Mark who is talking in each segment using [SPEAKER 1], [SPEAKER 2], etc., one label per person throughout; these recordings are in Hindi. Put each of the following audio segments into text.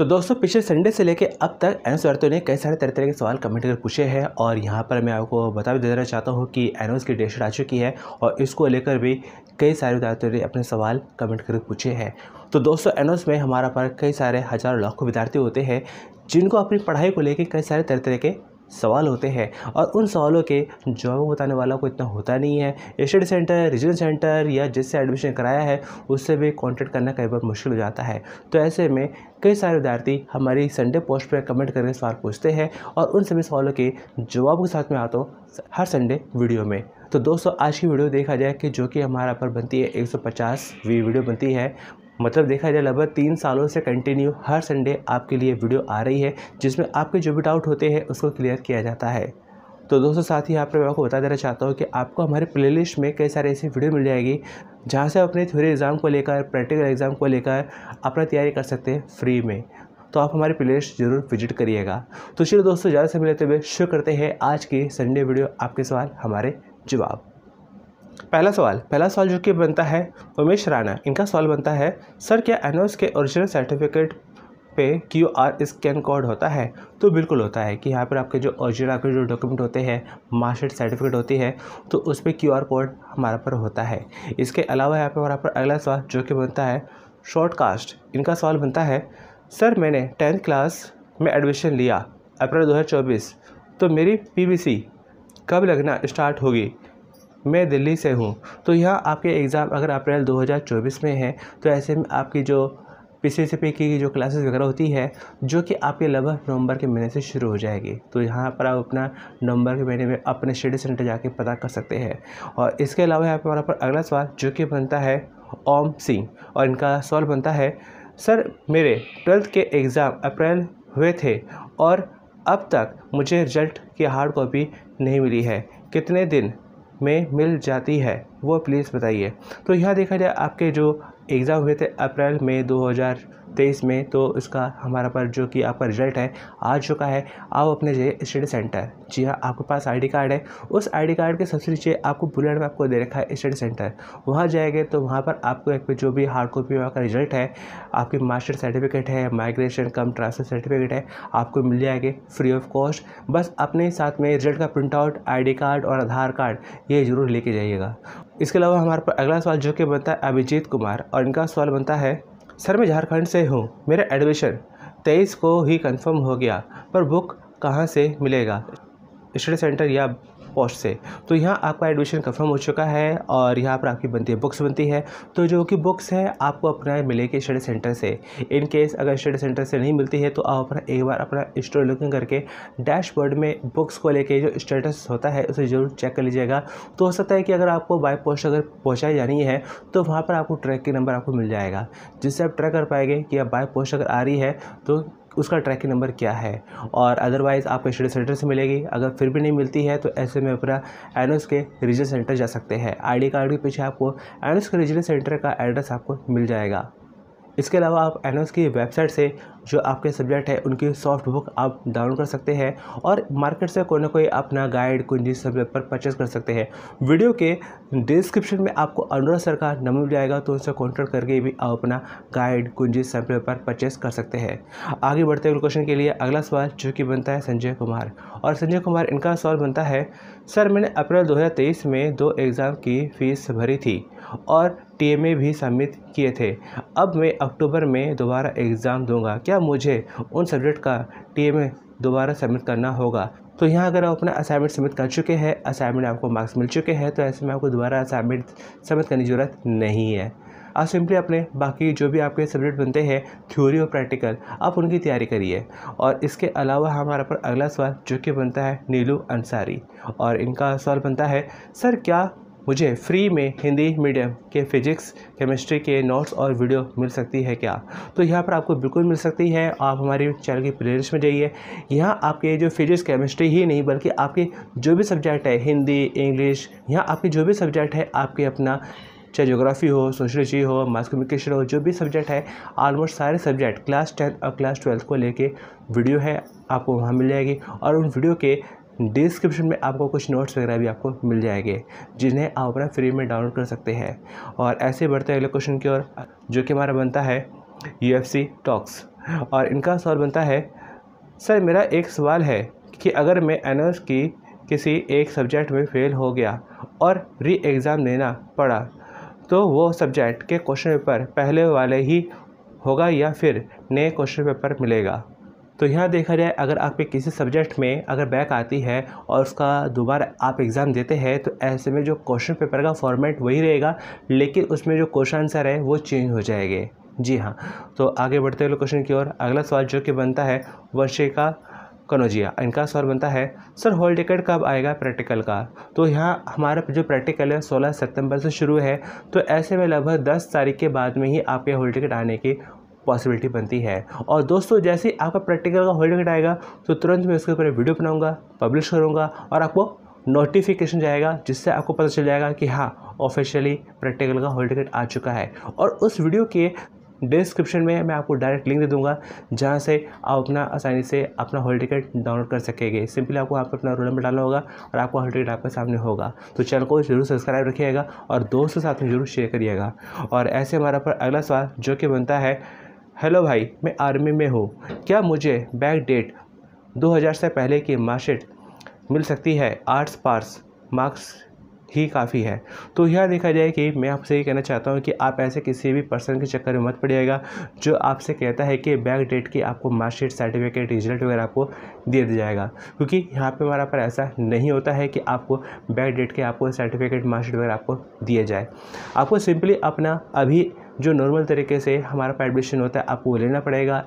[SPEAKER 1] तो दोस्तों पिछले संडे से लेकर अब तक एन वर्तो ने कई सारे तरह तरह के सवाल कमेंट कर पूछे हैं और यहाँ पर मैं आपको बता भी देना चाहता हूँ कि एनोस की डेट आ चुकी है और इसको लेकर भी कई सारे विद्यार्थियों ने अपने सवाल कमेंट कर पूछे हैं तो दोस्तों एनओस में हमारा पर कई सारे हज़ारों लाखों विद्यार्थी होते हैं जिनको अपनी पढ़ाई को लेकर कई सारे तरह तरह के सवाल होते हैं और उन सवालों के जवाब बताने वाला कोई इतना होता नहीं है स्टडी सेंटर रीजनल सेंटर या जिससे एडमिशन कराया है उससे भी कॉन्टेक्ट करना कई बार मुश्किल हो जाता है तो ऐसे में कई सारे विद्यार्थी हमारी संडे पोस्ट पर कमेंट करके सवाल पूछते हैं और उन सभी सवालों के जवाब के साथ में आता हूँ हर संडे वीडियो में तो दोस्तों आज की वीडियो देखा जाए कि जो कि हमारा पर बनती है 150 वी वीडियो बनती है मतलब देखा जाए लगभग तीन सालों से कंटिन्यू हर संडे आपके लिए वीडियो आ रही है जिसमें आपके जो भी डाउट होते हैं उसको क्लियर किया जाता है तो दोस्तों साथ ही आप मैं आपको बता देना चाहता हूँ कि आपको हमारे प्लेलिस्ट में कई सारे ऐसी वीडियो मिल जाएगी जहाँ से आप अपने थ्योरी एग्ज़ाम को लेकर प्रैक्टिकल एग्ज़ाम को लेकर अपना तैयारी कर सकते हैं फ्री में तो आप हमारी प्लेलिस्ट जरूर विजिट करिएगा तो चलिए दोस्तों ज़्यादा से मिलते हुए शुरू करते हैं आज की संडे वीडियो आपके सवाल हमारे जवाब पहला सवाल पहला सवाल जो कि बनता है उमेश राणा इनका सवाल बनता है सर क्या एन के ओरिजिनल सर्टिफिकेट पे क्यू आर स्कैन कोड होता है तो बिल्कुल होता है कि यहाँ पर आपके जो ओरिजिनल आपके जो डॉक्यूमेंट होते हैं मार्कशीट सर्टिफिकेट होती है तो उस पर क्यू आर कोड हमारा पर होता है इसके अलावा यहाँ पर हमारा पर अगला सवाल जो कि बनता है शॉर्टकास्ट इनका सवाल बनता है सर मैंने टेंथ क्लास में एडमिशन लिया अप्रैल दो तो मेरी पी कब लगना स्टार्ट होगी मैं दिल्ली से हूँ तो यह आपके एग्ज़ाम अगर अप्रैल 2024 में है तो ऐसे में आपकी जो पी सी सी पी की जो क्लासेस वगैरह होती है जो कि आपके लगभग नवंबर के महीने से शुरू हो जाएगी तो यहाँ पर आप अपना नवंबर के महीने में अपने स्टडी सेंटर जाके पता कर सकते हैं और इसके अलावा यहाँ पर पर अगला सवाल जो कि बनता है ओम सिंह और इनका सवाल बनता है सर मेरे ट्वेल्थ के एग्ज़ाम अप्रैल हुए थे और अब तक मुझे रिजल्ट की हार्ड कॉपी नहीं मिली है कितने दिन में मिल जाती है वो प्लीज़ बताइए तो यह देखा जाए आपके जो एग्ज़ाम हुए थे अप्रैल मई दो हज़ार तेईस में तो इसका हमारा पर जो कि आपका रिजल्ट है आ चुका है आप अपने जाइए स्टडी सेंटर जी हाँ आपके पास आईडी कार्ड है उस आईडी कार्ड के सबसे नीचे आपको बुलेट में आपको दे रखा है स्टडी सेंटर वहाँ जाएंगे तो वहाँ पर आपको एक जो भी हार्ड कॉपी का रिजल्ट है आपकी मास्टर सर्टिफिकेट है माइग्रेशन कम ट्रांसफर सर्टिफिकेट है आपको मिल जाएंगे फ्री ऑफ कॉस्ट बस अपने साथ में रिजल्ट का प्रिंट आउट आई कार्ड और आधार कार्ड ये ज़रूर लेके जाइएगा इसके अलावा हमारे पर अगला सवाल जो कि बनता है अभिजीत कुमार और इनका सवाल बनता है सर मैं झारखंड से हूँ मेरा एडमिशन तेईस को ही कंफर्म हो गया पर बुक कहाँ से मिलेगा स्टडी सेंटर या पोस्ट से तो यहाँ आपका एडमिशन कन्फर्म हो चुका है और यहाँ पर आपकी बनती है बुक्स बनती है तो जो कि बुक्स है आपको अपना मिलेगी स्टडी सेंटर से इन केस अगर स्टडी सेंटर से नहीं मिलती है तो आप अपना एक बार अपना स्टोर लुकिंग करके डैशबोर्ड में बुक्स को लेके जो स्टेटस होता है उसे ज़रूर चेक कर लीजिएगा तो हो सकता है कि अगर आपको बाय पोस्ट अगर पहुँचाई जानी है तो वहाँ पर आपको ट्रैक के नंबर आपको मिल जाएगा जिससे आप ट्रैक कर पाएंगे कि आप बाय पोस्ट अगर आ रही है तो उसका ट्रैकिंग नंबर क्या है और अदरवाइज़ आपको स्टडी सेंटर से मिलेगी अगर फिर भी नहीं मिलती है तो ऐसे में अपना एनोस के रीजनल सेंटर जा सकते हैं आईडी कार्ड के पीछे आपको एनोस के रीजनल सेंटर का एड्रेस आपको मिल जाएगा इसके अलावा आप एन की वेबसाइट से जो आपके सब्जेक्ट है उनकी सॉफ्ट बुक आप डाउनलोड कर सकते हैं और मार्केट से कोई ना कोई अपना गाइड कुंजी सब्जेक्ट पर परचेज़ कर सकते हैं वीडियो के डिस्क्रिप्शन में आपको अनुराग सर का नंबर मिल जाएगा तो उनसे कॉन्टैक्ट करके भी आप अपना गाइड कुंजी सब्जेक्ट पर परचेस कर सकते हैं आगे बढ़ते हुए क्वेश्चन के लिए अगला सवाल जो कि बनता है संजय कुमार और संजय कुमार इनका सवाल बनता है सर मैंने अप्रैल 2023 में दो एग्ज़ाम की फ़ीस भरी थी और टीएमए भी सबमिट किए थे अब मैं अक्टूबर में दोबारा एग्ज़ाम दूंगा क्या मुझे उन सब्जेक्ट का टीएमए दोबारा सबमिट करना होगा तो यहाँ अगर आप अपना असाइनमेंट सबमिट कर चुके हैं असाइनमेंट आपको मार्क्स मिल चुके हैं तो ऐसे में आपको दोबारा असाइनमेंट सबमिट करने की ज़रूरत नहीं है आप सिंपली अपने बाकी जो भी आपके सब्जेक्ट बनते हैं थ्योरी और प्रैक्टिकल आप उनकी तैयारी करिए और इसके अलावा हमारा पर अगला सवाल जो कि बनता है नीलू अंसारी और इनका सवाल बनता है सर क्या मुझे फ्री में हिंदी मीडियम के फिजिक्स केमिस्ट्री के नोट्स और वीडियो मिल सकती है क्या तो यहाँ पर आपको बिल्कुल मिल सकती है आप हमारे चैनल की प्ले में जाइए यहाँ आपके जो फिजिक्स केमिस्ट्री ही नहीं बल्कि आपके जो भी सब्जेक्ट है हिंदी इंग्लिश यहाँ आपके जो भी सब्जेक्ट है आपके अपना चाहे जोग्राफी हो सोशलॉजी हो मास कम्युनिकेशन हो जो भी सब्जेक्ट है ऑलमोस्ट सारे सब्जेक्ट क्लास टेंथ और क्लास ट्वेल्थ को लेके वीडियो है आपको वहाँ मिल जाएगी और उन वीडियो के डिस्क्रिप्शन में आपको कुछ नोट्स वगैरह भी आपको मिल जाएंगे जिन्हें आप अपना फ्री में डाउनलोड कर सकते हैं और ऐसे बढ़ते अगले क्वेश्चन की ओर जो कि हमारा बनता है यू एफ सी टॉक्स और इनका सवाल बनता है सर मेरा एक सवाल है कि अगर मैं एनर्स की किसी एक सब्जेक्ट में फ़ेल हो गया और री एग्ज़ाम देना पड़ा तो वो सब्जेक्ट के क्वेश्चन पेपर पहले वाले ही होगा या फिर नए क्वेश्चन पेपर मिलेगा तो यहाँ देखा जाए अगर आपके किसी सब्जेक्ट में अगर बैक आती है और उसका दोबारा आप एग्ज़ाम देते हैं तो ऐसे में जो क्वेश्चन पेपर का फॉर्मेट वही रहेगा लेकिन उसमें जो क्वेश्चन आंसर है वो चेंज हो जाएंगे जी हाँ तो आगे बढ़ते हुए क्वेश्चन की ओर अगला सवाल जो कि बनता है वंशिका कनौजिया इनका सवाल बनता है सर हॉल टिकट कब आएगा प्रैक्टिकल का तो यहाँ हमारा जो प्रैक्टिकल है सोलह सितंबर से शुरू है तो ऐसे में लगभग दस तारीख के बाद में ही आपके हॉल टिकट आने की पॉसिबिलिटी बनती है और दोस्तों जैसे ही आपका प्रैक्टिकल का होल्डिंग आएगा तो तुरंत मैं उसके ऊपर वीडियो बनाऊँगा पब्लिश करूँगा और आपको नोटिफिकेशन जाएगा जिससे आपको पता चल जाएगा कि हाँ ऑफिशियली प्रैक्टिकल का होल्ड टिकट आ चुका है और उस वीडियो के डिस्क्रिप्शन में मैं आपको डायरेक्ट लिंक दे दूंगा जहाँ से आप अपना आसानी से अपना होल्ड टिकट डाउनलोड कर सकेंगे सिंपली आपको आपको पर अपना रोल नंबर डालना होगा और आपको होल्ड टिकट आपके सामने होगा तो चैनल को जरूर सब्सक्राइब रखिएगा और दोस्तों के साथ में जरूर शेयर करिएगा और ऐसे हमारा पर अगला सवाल जो कि बनता है हेलो भाई मैं आर्मी में हूँ क्या मुझे बैक डेट 2000 से पहले की मार्कशीट मिल सकती है आर्ट्स पार्स मार्क्स ही काफ़ी है तो यह देखा जाए कि मैं आपसे ये कहना चाहता हूँ कि आप ऐसे किसी भी पर्सन के चक्कर में मत पड़िएगा जो आपसे कहता है कि बैक डेट की आपको मार्कशीट सर्टिफिकेट रिजल्ट वगैरह आपको दे दिया जाएगा क्योंकि यहाँ पे हमारा पर ऐसा नहीं होता है कि आपको बैक डेट के आपको सर्टिफिकेट मार्कशीट वगैरह आपको दिया जाए आपको सिंपली अपना अभी जो नॉर्मल तरीके से हमारा एडमिशन होता है आपको लेना पड़ेगा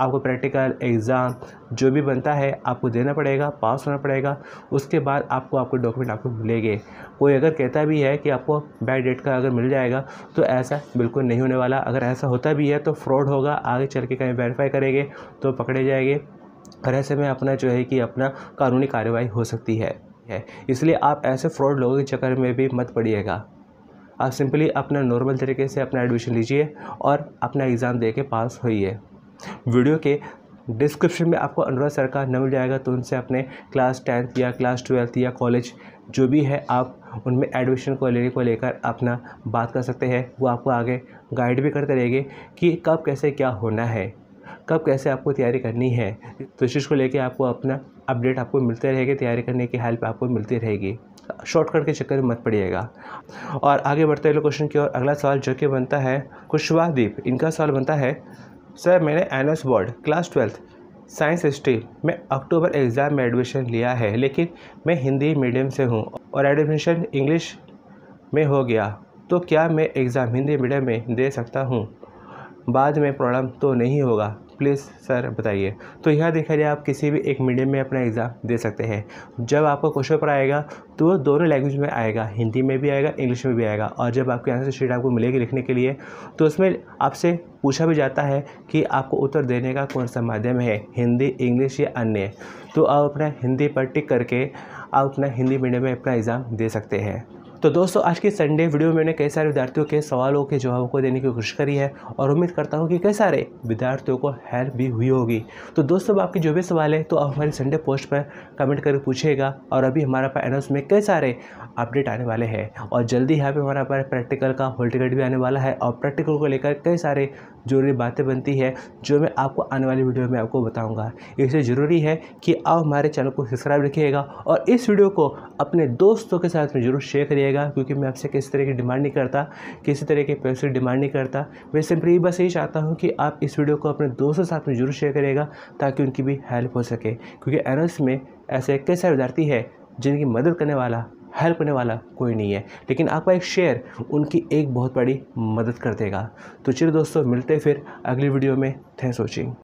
[SPEAKER 1] आपको प्रैक्टिकल एग्ज़ाम जो भी बनता है आपको देना पड़ेगा पास होना पड़ेगा उसके बाद आपको आपके डॉक्यूमेंट आपको मिलेंगे कोई अगर कहता भी है कि आपको बैड डेट का अगर मिल जाएगा तो ऐसा बिल्कुल नहीं होने वाला अगर ऐसा होता भी है तो फ्रॉड होगा आगे चल के कहीं वेरीफाई करेंगे तो पकड़े जाएंगे और ऐसे में अपना जो है कि अपना कानूनी कार्रवाई हो सकती है है इसलिए आप ऐसे फ्रॉड लोगों के चक्कर में भी मत पड़िएगा आप सिंपली अपना नॉर्मल तरीके से अपना एडमिशन लीजिए और अपना एग्ज़ाम दे के पास होइए वीडियो के डिस्क्रिप्शन में आपको अनुराग सर का नंबर जाएगा तो उनसे अपने क्लास टेंथ या क्लास ट्वेल्थ या कॉलेज जो भी है आप उनमें एडमिशन को लेने को लेकर अपना बात कर सकते हैं वो आपको आगे गाइड भी करते रहेंगे कि कब कैसे क्या होना है कब कैसे आपको तैयारी करनी है तो इस चीज़ को लेकर आपको अपना अपडेट आपको मिलते रहेगा तैयारी करने की हेल्प आपको मिलती रहेगी शॉर्टकट के चक्कर में मत पड़िएगा और आगे बढ़ते हुए क्वेश्चन की ओर अगला सवाल जो कि बनता है कुशवाहदीप इनका सवाल बनता है सर मैंने NS board class twelfth science history में अक्टूबर एग्ज़ाम में एडमिशन लिया है लेकिन मैं हिंदी मीडियम से हूँ और एडमिशन इंग्लिश में हो गया तो क्या मैं एग्ज़ाम हिंदी मीडियम में दे सकता हूँ बाद में प्रॉब्लम तो नहीं होगा प्लीज़ सर बताइए तो यह देखा जाए आप किसी भी एक मीडियम में अपना एग्ज़ाम दे सकते हैं जब आपका क्वेश्चन पर आएगा तो वो दोनों लैंग्वेज में आएगा हिंदी में भी आएगा इंग्लिश में भी आएगा और जब आपकी आंसर शीट आपको मिलेगी लिखने के लिए तो उसमें आपसे पूछा भी जाता है कि आपको उत्तर देने का कौन सा माध्यम है हिंदी इंग्लिश या अन्य तो आप अपना हिंदी पर टिक करके आप अपना हिंदी मीडियम में अपना एग्ज़ाम दे सकते हैं तो दोस्तों आज की संडे वीडियो में मैंने कई सारे विद्यार्थियों के सवालों के जवाबों को देने की कोशिश करी है और उम्मीद करता हूँ कि कई सारे विद्यार्थियों को हेल्प भी हुई होगी तो दोस्तों आपके जो भी सवाल है तो आप हमारे संडे पोस्ट पर कमेंट करके पूछेगा और अभी हमारा एनाउंस में कई सारे अपडेट आने वाले हैं और जल्दी यहाँ पर हमारा पास प्रैक्टिकल का होल टिकट भी आने वाला है और प्रैक्टिकल को लेकर कई सारे जरूरी बातें बनती है जो मैं आपको आने वाली वीडियो में आपको बताऊँगा इसलिए ज़रूरी है कि आप हमारे चैनल को सब्सक्राइब रखिएगा और इस वीडियो को अपने दोस्तों के साथ में जरूर शेयर करिएगा रहेगा क्योंकि मैं आपसे किसी तरह की डिमांड नहीं करता किसी तरह के पैसे डिमांड नहीं करता मैं सिंपली बस यही चाहता हूँ कि आप इस वीडियो को अपने दोस्तों साथ में जरूर शेयर करेगा ताकि उनकी भी हेल्प हो सके क्योंकि एनएस में ऐसे कई सारे विद्यार्थी है जिनकी मदद करने वाला हेल्प करने वाला कोई नहीं है लेकिन आपका एक शेयर उनकी एक बहुत बड़ी मदद कर देगा तो चलिए दोस्तों मिलते फिर अगली वीडियो में थैंक्स वॉचिंग